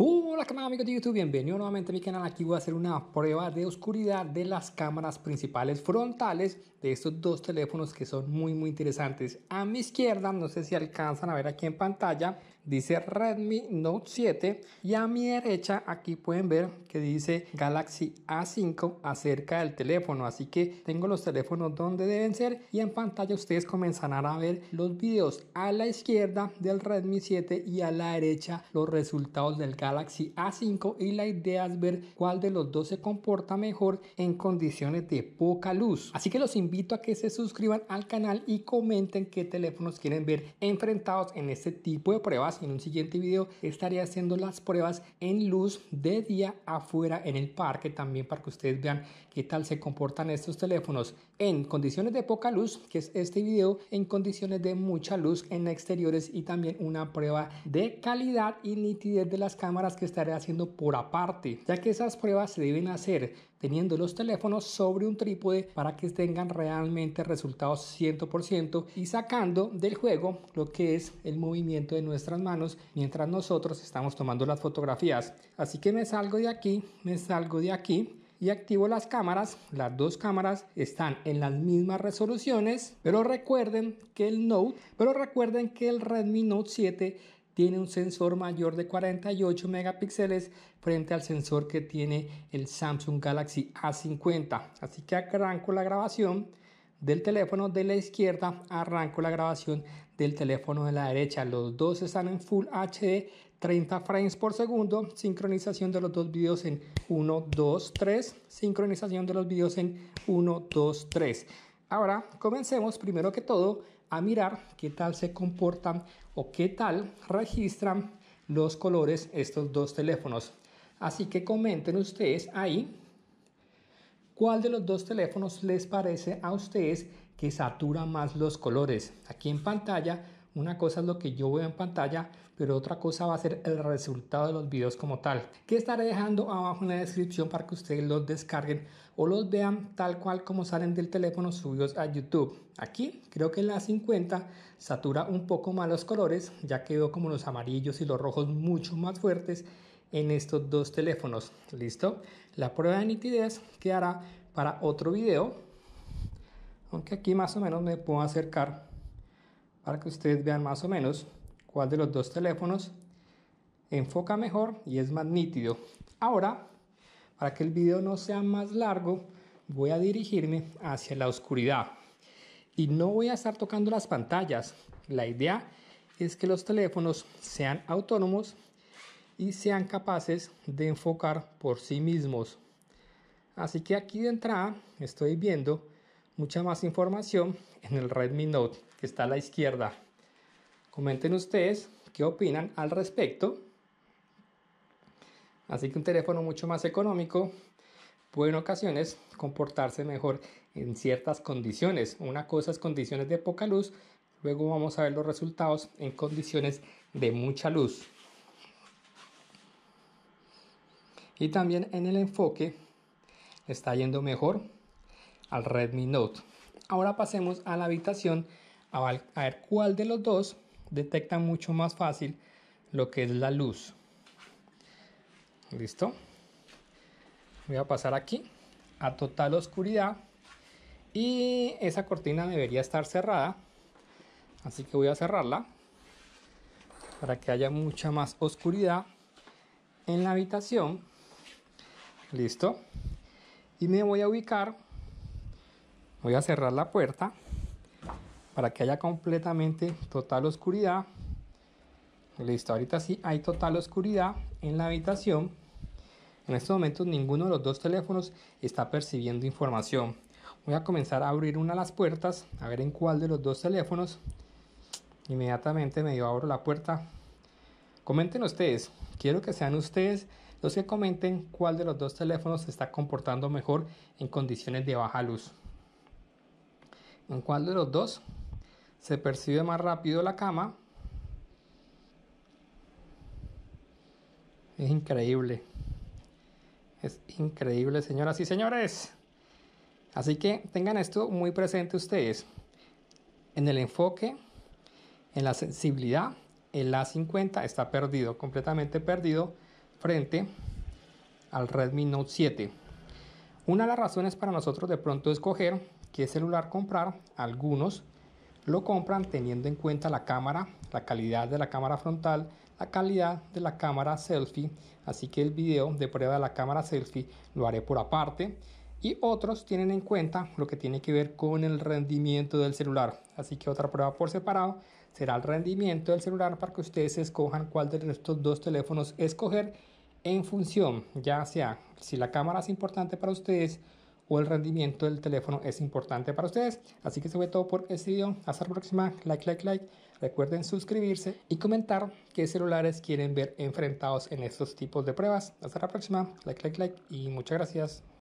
Hola, ¿qué amigos de YouTube? Bienvenido nuevamente a mi canal. Aquí voy a hacer una prueba de oscuridad de las cámaras principales frontales de estos dos teléfonos que son muy muy interesantes. A mi izquierda, no sé si alcanzan a ver aquí en pantalla, dice Redmi Note 7 y a mi derecha aquí pueden ver que dice Galaxy A5 acerca del teléfono así que tengo los teléfonos donde deben ser y en pantalla ustedes comenzarán a ver los videos a la izquierda del Redmi 7 y a la derecha los resultados del Galaxy A5 y la idea es ver cuál de los dos se comporta mejor en condiciones de poca luz así que los invito a que se suscriban al canal y comenten qué teléfonos quieren ver enfrentados en este tipo de pruebas en un siguiente video estaré haciendo las pruebas en luz de día afuera en el parque también para que ustedes vean qué tal se comportan estos teléfonos en condiciones de poca luz, que es este video, en condiciones de mucha luz en exteriores y también una prueba de calidad y nitidez de las cámaras que estaré haciendo por aparte, ya que esas pruebas se deben hacer teniendo los teléfonos sobre un trípode para que tengan realmente resultados 100% y sacando del juego lo que es el movimiento de nuestras manos mientras nosotros estamos tomando las fotografías. Así que me salgo de aquí, me salgo de aquí y activo las cámaras. Las dos cámaras están en las mismas resoluciones, pero recuerden que el Note, pero recuerden que el Redmi Note 7 tiene un sensor mayor de 48 megapíxeles frente al sensor que tiene el Samsung Galaxy A50. Así que arranco la grabación del teléfono de la izquierda, arranco la grabación del teléfono de la derecha. Los dos están en Full HD, 30 frames por segundo, sincronización de los dos videos en 1, 2, 3, sincronización de los videos en 1, 2, 3. Ahora comencemos primero que todo a mirar qué tal se comportan o qué tal registran los colores estos dos teléfonos. Así que comenten ustedes ahí cuál de los dos teléfonos les parece a ustedes que satura más los colores. Aquí en pantalla una cosa es lo que yo veo en pantalla, pero otra cosa va a ser el resultado de los videos como tal, que estaré dejando abajo en la descripción para que ustedes los descarguen o los vean tal cual como salen del teléfono subidos a YouTube. Aquí creo que en la 50 satura un poco más los colores, ya quedó como los amarillos y los rojos mucho más fuertes en estos dos teléfonos. ¿Listo? La prueba de nitidez quedará para otro video. Aunque aquí más o menos me puedo acercar para que ustedes vean más o menos cuál de los dos teléfonos enfoca mejor y es más nítido. Ahora, para que el video no sea más largo, voy a dirigirme hacia la oscuridad y no voy a estar tocando las pantallas. La idea es que los teléfonos sean autónomos y sean capaces de enfocar por sí mismos. Así que aquí de entrada estoy viendo mucha más información en el Redmi Note que está a la izquierda. Comenten ustedes qué opinan al respecto. Así que un teléfono mucho más económico puede en ocasiones comportarse mejor en ciertas condiciones. Una cosa es condiciones de poca luz, luego vamos a ver los resultados en condiciones de mucha luz. Y también en el enfoque está yendo mejor al Redmi Note. Ahora pasemos a la habitación a ver cuál de los dos detecta mucho más fácil lo que es la luz. ¿Listo? Voy a pasar aquí a total oscuridad y esa cortina debería estar cerrada. Así que voy a cerrarla para que haya mucha más oscuridad en la habitación. Listo. Y me voy a ubicar. Voy a cerrar la puerta para que haya completamente total oscuridad. Listo, ahorita sí hay total oscuridad en la habitación. En estos momentos ninguno de los dos teléfonos está percibiendo información. Voy a comenzar a abrir una de las puertas, a ver en cuál de los dos teléfonos. Inmediatamente medio abro la puerta. Comenten ustedes, quiero que sean ustedes los que comenten cuál de los dos teléfonos se está comportando mejor en condiciones de baja luz. ¿En cuál de los dos se percibe más rápido la cama. Es increíble. Es increíble, señoras y señores. Así que tengan esto muy presente ustedes. En el enfoque, en la sensibilidad, el A50 está perdido, completamente perdido frente al Redmi Note 7. Una de las razones para nosotros de pronto escoger qué celular comprar, algunos lo compran teniendo en cuenta la cámara, la calidad de la cámara frontal, la calidad de la cámara selfie, así que el video de prueba de la cámara selfie lo haré por aparte. Y otros tienen en cuenta lo que tiene que ver con el rendimiento del celular. Así que otra prueba por separado será el rendimiento del celular para que ustedes escojan cuál de estos dos teléfonos escoger en función, ya sea si la cámara es importante para ustedes o el rendimiento del teléfono es importante para ustedes. Así que se fue todo por este video. Hasta la próxima. Like, like, like. Recuerden suscribirse y comentar qué celulares quieren ver enfrentados en estos tipos de pruebas. Hasta la próxima. Like, like, like. Y muchas gracias.